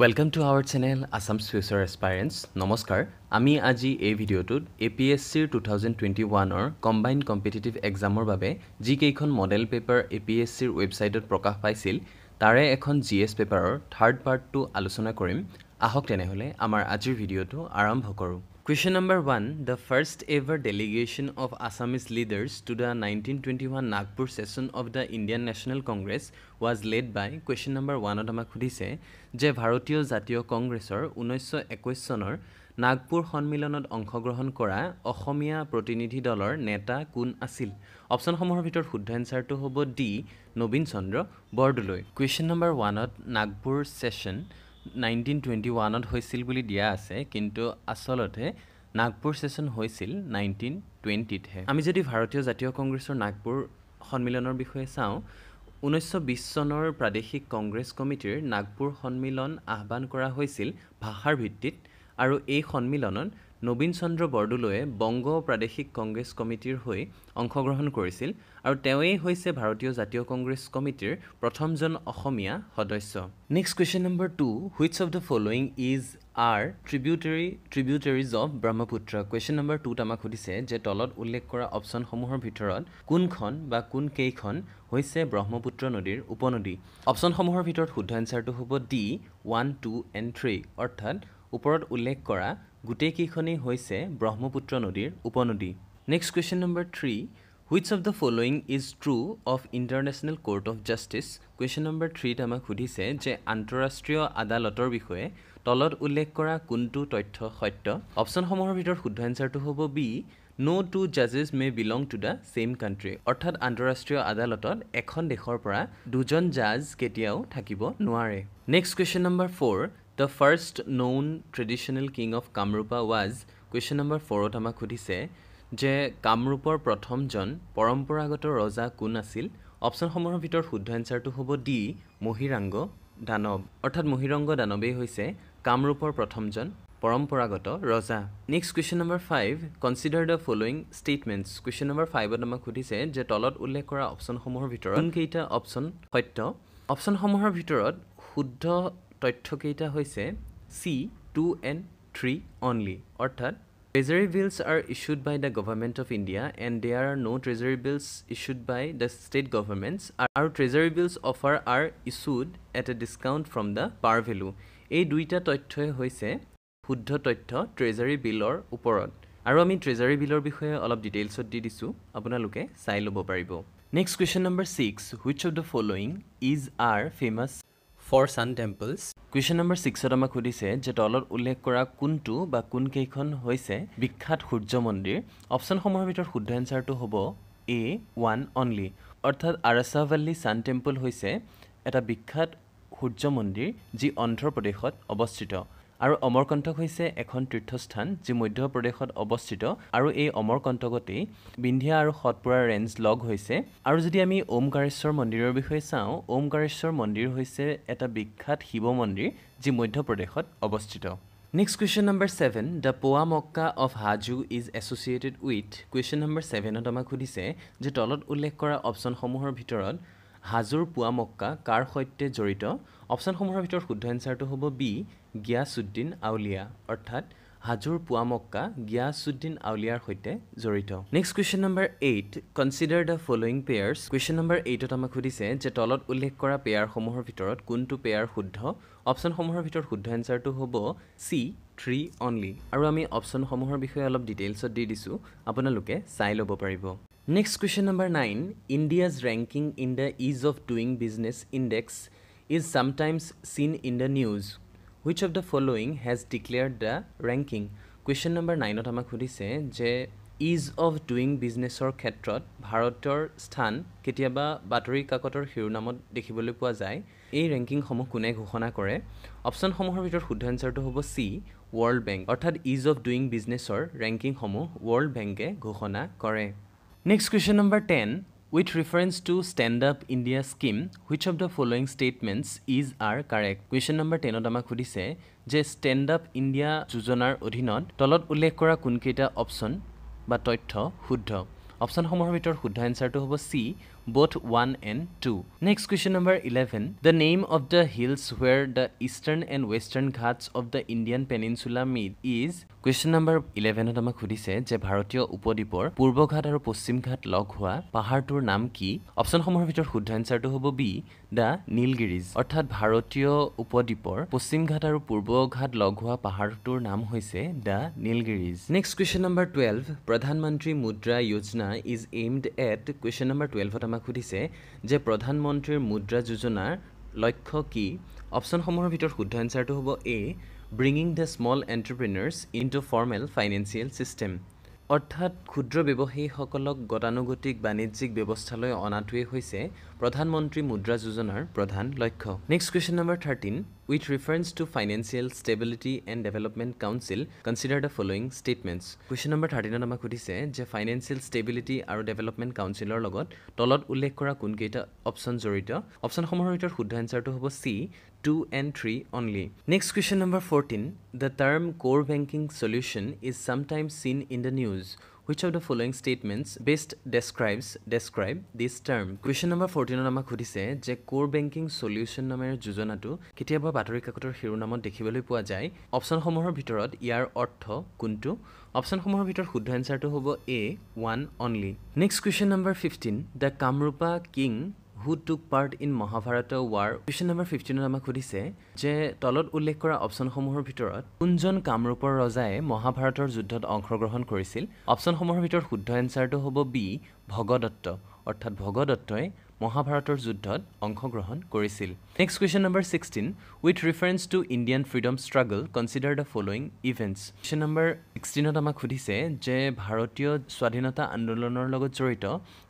Welcome to our channel Assam future experience নমস্কাৰ আমি আজি এই ভিডিঅ'টোত এ পি এছ চিৰ টু থাউজেণ্ড টুৱেণ্টি ওৱানৰ কম্বাইণ্ড কম্পিটিটিভ এক্সামৰ বাবে যিকেইখন model paper A P S চিৰ ৱেবছাইটত প্ৰকাশ পাইছিল তাৰে এখন জি এছ পেপাৰৰ থাৰ্ড পাৰ্টটো আলোচনা কৰিম আহক তেনেহ'লে আমাৰ আজিৰ ভিডিঅ'টো আৰম্ভ কৰোঁ Question number one The first ever delegation of Assamese leaders to the 1921 Nagpur session of the Indian National Congress was led by question number one of the Makudise, Je Bharatiyo Zatiyo Congressor, Unoiso Equisonor, Nagpur Honmilonot Onkogrohon Kora, Ohomia Protinity Dollar, Neta Kun Asil. Option সমূহৰ ভিতৰত শুদ্ধ এনচাৰটো হ'ব D Nabin Chandra Bordoloi question number ওৱানত Nagpur session nineteen twenty ওৱানত হৈছিল বুলি দিয়া আছে কিন্তু আচলতে নাগপুৰ ছেশ্যন হৈছিল নাইনটিন টুৱেণ্টিতহে আমি যদি ভাৰতীয় জাতীয় কংগ্ৰেছৰ নাগপুৰ সন্মিলনৰ বিষয়ে চাওঁ ঊনৈছশ বিছ চনৰ প্ৰাদেশিক কংগ্ৰেছ কমিটিৰ নাগপুৰ সন্মিলন আহ্বান কৰা হৈছিল ভাষাৰ ভিত্তিত আৰু এই সন্মিলনত নবীন চন্দ্ৰ বৰদলৈয়ে বংগ প্ৰাদেশিক কংগ্ৰেছ কমিটিৰ হৈ অংশগ্ৰহণ কৰিছিল আৰু তেওঁৱেই হৈছে ভাৰতীয় জাতীয় কংগ্ৰেছ কমিটিৰ প্ৰথমজন অসমীয়া সদস্য next question number two which of the following is are tributary tributaries of Brahmaputra question number টুত আমাক সুধিছে যে তলত উল্লেখ কৰা অপশ্যনসমূহৰ ভিতৰত কোনখন বা কোনকেইখন হৈছে ব্ৰহ্মপুত্ৰ নদীৰ উপনদী অপশ্যনসমূহৰ ভিতৰত শুদ্ধ এনচাৰটো হ'ব D one two and three অৰ্থাৎ ওপৰত উল্লেখ কৰা গোটেইকেইখনেই হৈছে ব্ৰহ্মপুত্ৰ নদীৰ উপনদী next question number three which of the following is true of international court of justice question number থ্ৰীত আমাক সুধিছে যে আন্তঃৰাষ্ট্ৰীয় আদালতৰ বিষয়ে তলত উল্লেখ কৰা কোনটো তথ্য সত্য অপশ্যনসমূহৰ ভিতৰত শুদ্ধ এনচাৰটো হ'ব বি ন' টু জাজেছ may belong to the same country অৰ্থাৎ আন্তঃৰাষ্ট্ৰীয় আদালতত এখন দেশৰ পৰা দুজন জাজ কেতিয়াও থাকিব নোৱাৰে next question number four the first known traditional king of Kamarupa was question number ফ'ৰত আমাক সুধিছে যে কামৰূপৰ প্ৰথমজন পৰম্পৰাগত ৰজা কোন আছিল অপশ্যনসমূহৰ ভিতৰত শুদ্ধ এনচাৰটো হ'ব ডি মহিৰাংগ দানৱ অৰ্থাৎ মহিৰংগ দানৱেই হৈছে কামৰূপৰ প্ৰথমজন পৰম্পৰাগত ৰজা next question number five consider the following statements question number ফাইভত আমাক সুধিছে যে তলত উল্লেখ কৰা অপশ্যনসমূহৰ ভিতৰত কোনকেইটা অপশ্যন সত্য অপশ্যনসমূহৰ ভিতৰত শুদ্ধ তথ্যকেইটা হৈছে C two and three only অৰ্থাৎ treasury bills are issued by the government of India and they are are no' treasury bills issued by the state governments আৰু treasury bills offer are issued at a discount from the par value এই দুইটা তথ্যই হৈছে শুদ্ধ তথ্য treasury বিলৰ ওপৰত আৰু আমি ট্ৰেজাৰী বিলৰ বিষয়ে অলপ ডিটেইলছত দি দিছোঁ আপোনালোকে চাই ল'ব পাৰিব next question number six which of the following is are famous for sun temples question number ছিক্সত আমাক সুধিছে যে তলত উল্লেখ কৰা কোনটো বা কোনকেইখন হৈছে বিখ্যাত সূৰ্য মন্দিৰ অপশ্যনসমূহৰ ভিতৰত শুদ্ধ এনচাৰটো হ'ব এ ওৱান অনলি অৰ্থাৎ আৰাছাভাল্লী ছান টেম্পল হৈছে এটা বিখ্যাত সূৰ্য মন্দিৰ যি অন্ধ্ৰপ্ৰদেশত অৱস্থিত আৰু অমৰকণ্ঠক হৈছে এখন তীৰ্থস্থান যি মধ্য প্ৰদেশত অৱস্থিত আৰু এই অমৰকণ্ঠকতেই বিন্ধিয়া আৰু সতপুৰাৰ ৰেঞ্জ লগ হৈছে আৰু যদি আমি ওমকাৰেশ্বৰ মন্দিৰৰ বিষয়ে চাওঁ ওমকাৰেশ্বৰ মন্দিৰ হৈছে এটা বিখ্যাত শিৱ মন্দিৰ যি মধ্য প্ৰদেশত অৱস্থিত next question number seven the Poa Mecca of Hajo is associated with question number ছেভেনত আমাক সুধিছে যে তলত উল্লেখ কৰা অপশ্যনসমূহৰ ভিতৰত হাজুৰ পোৱা মক্কা কাৰ সৈতে জড়িত অপশ্যনসমূহৰ ভিতৰত শুদ্ধ এনচাৰটো হ'ব বি গিয়াছুদ্দিন আউলিয়া অৰ্থাৎ হাজোৰ পুৱামক্কা গিয়াছুদ্দিন আউলিয়াৰ সৈতে জড়িত next question number eight consider the following pairs question number এইটত আমাক সুধিছে যে তলত উল্লেখ কৰা পেয়াৰসমূহৰ ভিতৰত কোনটো পেয়াৰ শুদ্ধ অপশ্যনসমূহৰ ভিতৰত শুদ্ধ এনচাৰটো হ'ব চি থ্ৰী অনলি আৰু আমি অপশ্যনসমূহৰ বিষয়ে অলপ ডিটেইলছত দি দিছোঁ আপোনালোকে চাই ল'ব পাৰিব next question number nine India's ranking in the ease of doing business index is sometimes seen in the news which of the following has declare the ranking question number নাইনত আমাক সুধিছে যে ইজ অফ ডুইং বিজনেছৰ ক্ষেত্ৰত ভাৰতৰ স্থান কেতিয়াবা বাতৰি কাকতৰ শিৰোনামত দেখিবলৈ পোৱা যায় এই ৰেংকিংসমূহ কোনে ঘোষণা কৰে অপশ্যনসমূহৰ ভিতৰত শুদ্ধ এঞ্চাৰটো হ'ব চি ৱৰ্ল্ড বেংক অৰ্থাৎ ইজ অফ ডুইং বিজনেছৰ ৰেংকিংসমূহ ৱৰ্ল্ড বেংকে ঘোষণা কৰে next question number ten With reference to Stand Up India Scheme, which of the following statements is are correct? Question number 10 ত আমাক সুধিছে যে Stand Up India যোজনাৰ অধীনত তলত উল্লেখ কৰা কোনকেইটা অপশ্যন বা তথ্য শুদ্ধ অপশ্যনসমূহৰ ভিতৰত শুদ্ধ এনচাৰটো হ'ব C both 1 and 2. Next question number 11. The name of the hills where the eastern and western ghats of the Indian peninsula meet is? Question number 11 ত আমাক সুধিছে যে ভাৰতীয় উপদ্বীপৰ পূৰ্বঘাট আৰু পশ্চিম ঘাট লগ হোৱা পাহাৰটোৰ নাম কি অপশ্যনসমূহৰ ভিতৰত শুদ্ধ এনচাৰটো হ'ব বি দ্য নীলগিৰিজ অৰ্থাৎ ভাৰতীয় উপদ্বীপৰ পশ্চিম ঘাট আৰু পূৰ্বঘাট লগ হোৱা পাহাৰটোৰ নাম হৈছে the Nilgiris next question number twelve Pradhanmantri Mudra Yojana is aimed at question number টুৱেল্ভত আমাক সুধিছে যে প্ৰধানমন্ত্ৰীৰ মুদ্ৰা যোজনাৰ লক্ষ্য কি অপশ্যনসমূহৰ ভিতৰত শুদ্ধ এনচাৰটো হ'ব A bringing the small entrepreneurs into formal financial system অৰ্থাৎ ক্ষুদ্ৰ ব্যৱসায়ীসকলক গতানুগতিক বাণিজ্যিক ব্যৱস্থালৈ অনাটোৱেই হৈছে প্ৰধানমন্ত্ৰী মুদ্ৰা যোজনাৰ প্ৰধান লক্ষ্য next question number thirteen with reference to financial stability and development council consider the following statements question number 13 আমাক সুধিছে যে financial stability আৰু development council ৰ লগত তলত উল্লেখ কৰা কোনকেইটা অপচন জড়িত অপচন সমূহৰ ভিতৰত শুদ্ধ আনসারটো হ'ব c 2 and 3 only next question number 14 the term core banking solution is sometimes seen in the news which of the following statements best describes describe this term question number ফৰ্টিনত আমাক সুধিছে যে ক'ৰ বেংকিং চলিউশ্যন নামেৰে যোজনাটো কেতিয়াবা বাতৰি কাকতৰ শিৰোনামত দেখিবলৈ পোৱা যায় অপশ্যনসমূহৰ ভিতৰত ইয়াৰ অৰ্থ কোনটো অপশ্যনসমূহৰ ভিতৰত শুদ্ধ এনচাৰটো হ'ব A one only next question number fifteen the Kamarupa king who took part in Mahabharata war question number ফিফটিনত আমাক সুধিছে যে তলত উল্লেখ কৰা অপশ্যনসমূহৰ ভিতৰত কোনজন কামৰূপৰ ৰজাই মহাভাৰতৰ যুদ্ধত অংশগ্ৰহণ কৰিছিল অপশ্যনসমূহৰ ভিতৰত শুদ্ধ এনচাৰটো হ'ব বি ভগদত্ত অৰ্থাৎ ভগদত্তই মহাভাৰতৰ যুদ্ধত অংশগ্ৰহণ কৰিছিল next question number sixteen with reference to Indian freedom struggle consider the following events question number ছিক্সটিনত আমাক সুধিছে যে ভাৰতীয় স্বাধীনতা আন্দোলনৰ লগত জড়িত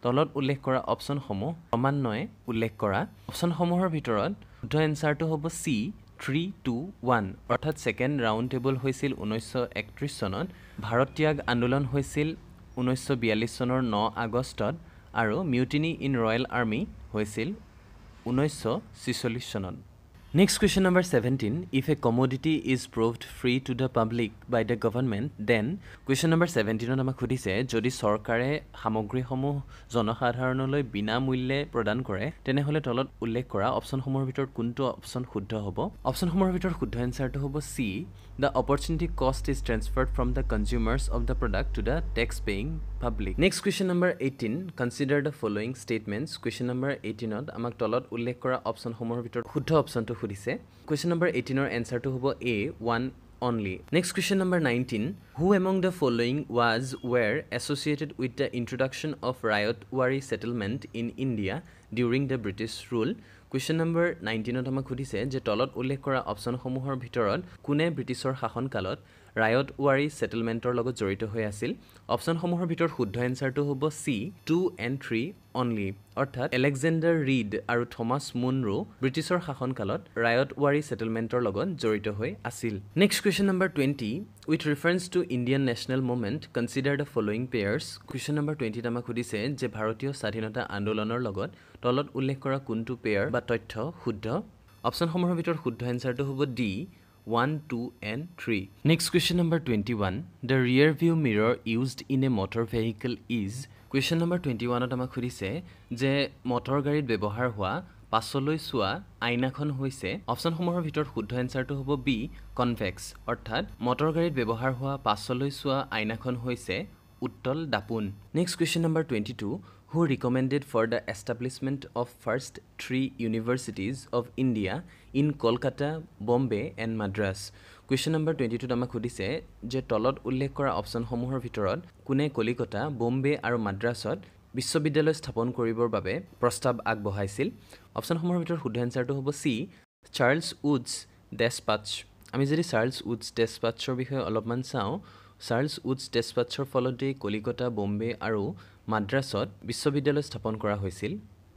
তলত উল্লেখ কৰা অপশ্যনসমূহ ক্ৰমান্বয়ে উল্লেখ কৰা অপশ্যনসমূহৰ ভিতৰত শুদ্ধ এনচাৰটো হ'ব চি থ্ৰী টু ওৱান অৰ্থাৎ ছেকেণ্ড ৰাউণ্ড টেবুল হৈছিল ঊনৈছশ একত্ৰিছ চনত ভাৰত ত্যাগ আন্দোলন হৈছিল ঊনৈছশ বিয়াল্লিছ চনৰ ন আগষ্টত আৰু মিউটিনি ইন ৰয়েল আৰ্মি হৈছিল ঊনৈছশ ছিচল্লিছ চনত next question number seventeen if a commodity is provided free to the public by the government then question number ছেভেণ্টিনত আমাক সুধিছে যদি চৰকাৰে সামগ্ৰীসমূহ জনসাধাৰণলৈ বিনামূল্যে প্ৰদান কৰে তেনেহ'লে তলত উল্লেখ কৰা অপশ্যনসমূহৰ ভিতৰত কোনটো অপশ্যন শুদ্ধ হ'ব অপশ্যনসমূহৰ ভিতৰত শুদ্ধ এনচাৰটো হ'ব C the opportunity cost is transferred from the consumers of the product to the tax paying public next question number eighteen consider the following statements question number এইটিনত আমাক তলত উল্লেখ কৰা অপশ্যনসমূহৰ ভিতৰত শুদ্ধ অপশ্যনটো সুধিছে কুৱেশ্যন নম্বৰ এইটিনৰ এনচাৰটো হ'ব A one only next question number nineteen who among the following was were associated with the introduction of Ryotwari settlement in India during the British rule question number নাইনটিনত আমাক সুধিছে যে তলত উল্লেখ কৰা অপশ্যনসমূহৰ ভিতৰত কোনে ব্ৰিটিছৰ শাসনকালত ৰায়ত ৱাৰী ছেটেলমেণ্টৰ লগত জড়িত হৈ আছিল অপশ্যনসমূহৰ ভিতৰত শুদ্ধ এনচাৰটো হ'ব C two and three only অৰ্থাৎ এলেকজেণ্ডাৰ ৰিড আৰু থমাছ মুনৰো ব্ৰিটিছৰ শাসনকালত ৰায়ট ৱাৰী ছেটেলমেণ্টৰ লগত জড়িত হৈ আছিল next question number twenty with reference to Indian national movement consider the following pairs question number টুৱেণ্টিত আমাক সুধিছে যে ভাৰতীয় স্বাধীনতা আন্দোলনৰ লগত তলত উল্লেখ কৰা কোনটো পেয়াৰ বা তথ্য শুদ্ধ অপশ্যনসমূহৰ ভিতৰত শুদ্ধ এনচাৰটো হ'ব D one two and three next question number twenty one the rear view mirror used in a motor vehicle is question number twenty ওৱানত আমাক সুধিছে যে মটৰ গাড়ীত ব্যৱহাৰ হোৱা পাছলৈ চোৱা আইনাখন হৈছে অপশ্যনসমূহৰ ভিতৰত শুদ্ধ এনচাৰটো হ'ব বি কনভেক্স অৰ্থাৎ মটৰ গাড়ীত ব্যৱহাৰ হোৱা পাছলৈ চোৱা আইনাখন হৈছে উত্তল দাপোন next question number twenty two who recommended for the establishment of first three universities of India in Kolkata Bombay and Madras question number twenty টুত আমাক সুধিছে যে তলত উল্লেখ কৰা অপশ্যনসমূহৰ ভিতৰত কোনে কলিকতা বম্বে আৰু মাদ্ৰাছত বিশ্ববিদ্যালয় স্থাপন কৰিবৰ বাবে প্ৰস্তাৱ আগবঢ়াইছিল অপশ্যনসমূহৰ ভিতৰত শুদ্ধ এনচাৰটো হ'ব চি চাৰ্লছ উডছ ডেছপাটছ আমি যদি চাৰ্লছ উডছ ডেছপাটছৰ বিষয়ে অলপমান চাওঁ চাৰ্লছ উডছ ডেছপাটছৰ ফলতেই কলিকতা বম্বে আৰু মাদ্ৰাছত বিশ্ববিদ্যালয় স্থাপন কৰা হৈছিল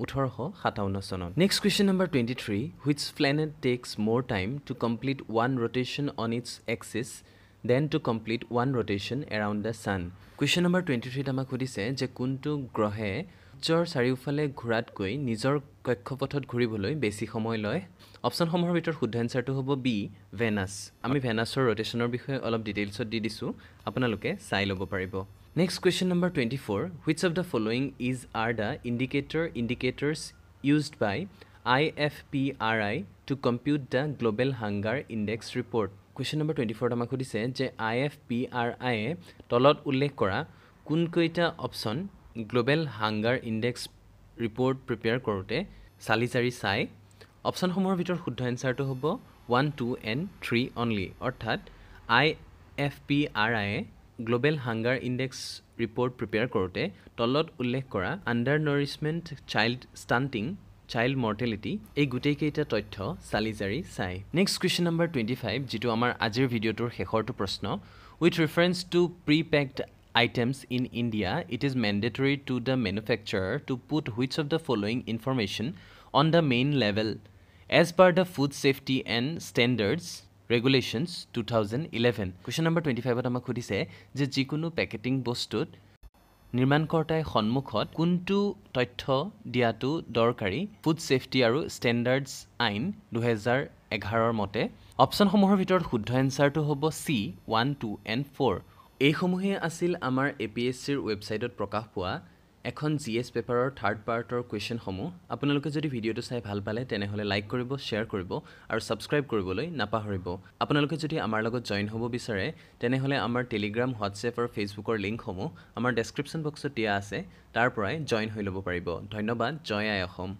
ওঠৰশ সাতাৱন্ন চনত next question number twenty three which planet takes more time to complete one rotation on its axis than to complete one rotation around the sun question number twenty থ্ৰীত আমাক সুধিছে যে কোনটো গ্ৰহে সূৰ্যৰ চাৰিওফালে ঘূৰাতকৈ নিজৰ কক্ষপথত ঘূৰিবলৈ বেছি সময় লয় অপশ্যনসমূহৰ ভিতৰত শুদ্ধ এনচাৰটো হ'ব বি ভেনাছ আমি ভেনাছৰ ৰটেশ্যনৰ বিষয়ে অলপ ডিটেইলছত দি দিছোঁ আপোনালোকে চাই ল'ব পাৰিব next question number twenty four which of the following is are the indicator indicators used by I F P R I to compute the global hunger index report question number twenty ফ'ৰত আমাক সুধিছে যে আই F P R আইয়ে তলত উল্লেখ কৰা কোনকেইটা option global hunger index report prepare কৰোঁতে চালি জাৰি চাই অপশ্যনসমূহৰ ভিতৰত শুদ্ধ এনচাৰটো হ'ব one two and three only অৰ্থাৎ আই এফ পি আৰ আয়ে global hunger index report prepare কৰোঁতে তলত উল্লেখ কৰা undernourishment child stunting child mortality এই গোটেইকেইটা তথ্য চালি জাৰি চাই next question number twenty five যিটো আমাৰ আজিৰ ভিডিঅ'টোৰ শেষৰটো প্ৰশ্ন with reference to prepacked items in India, it is mandatory to the manufacturer to put which of the following information on the main level as per the food safety and standards regulations 2011. Question number 25 at Amakuri say, the Jikunu packeting bostud নিৰ্মাণ কৰোঁতে সন্মুখত কোনটো তথ্য দিয়াটো দৰকাৰী food safety আৰু standards আইন দুহেজাৰ এঘাৰৰ মতে অপশ্যনসমূহৰ ভিতৰত শুদ্ধ এনচাৰটো হ'ব C one two and four এইসমূহে আছিল আমাৰ এ পি এছ চিৰ ৱেবছাইটত প্ৰকাশ পোৱা এখন জি এছ পেপাৰৰ থাৰ্ড পাৰ্টৰ কুৱেশ্যনসমূহ আপোনালোকে যদি ভিডিঅ'টো চাই ভাল পালে তেনেহ'লে লাইক কৰিব শ্বেয়াৰ কৰিব আৰু ছাবস্ক্ৰাইব কৰিবলৈ নাপাহৰিব আপোনালোকে যদি আমাৰ লগত জইন হ'ব বিচাৰে তেনেহ'লে আমাৰ টেলিগ্ৰাম হোৱাটছএপ আৰু ফেচবুকৰ লিংকসমূহ আমাৰ ডেছক্ৰিপশ্যন বক্সত দিয়া আছে তাৰ পৰাই জইন হৈ ল'ব পাৰিব ধন্যবাদ জয় আই অসম